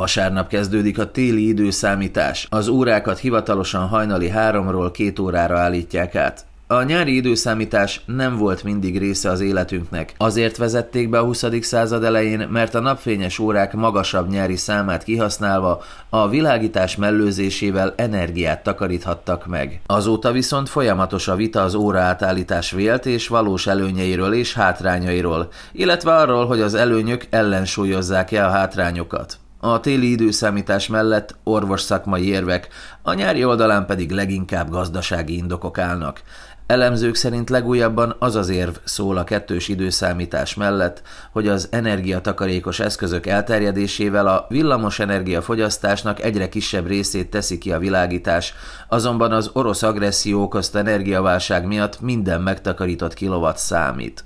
Vasárnap kezdődik a téli időszámítás. Az órákat hivatalosan hajnali háromról két órára állítják át. A nyári időszámítás nem volt mindig része az életünknek. Azért vezették be a 20. század elején, mert a napfényes órák magasabb nyári számát kihasználva a világítás mellőzésével energiát takaríthattak meg. Azóta viszont folyamatos a vita az óra átállítás vélt és valós előnyeiről és hátrányairól, illetve arról, hogy az előnyök ellensúlyozzák-e a hátrányokat. A téli időszámítás mellett orvos szakmai érvek, a nyári oldalán pedig leginkább gazdasági indokok állnak. Elemzők szerint legújabban az az érv szól a kettős időszámítás mellett, hogy az energiatakarékos eszközök elterjedésével a villamos energiafogyasztásnak egyre kisebb részét teszi ki a világítás, azonban az orosz agresszió okozta energiaválság miatt minden megtakarított kilovat számít.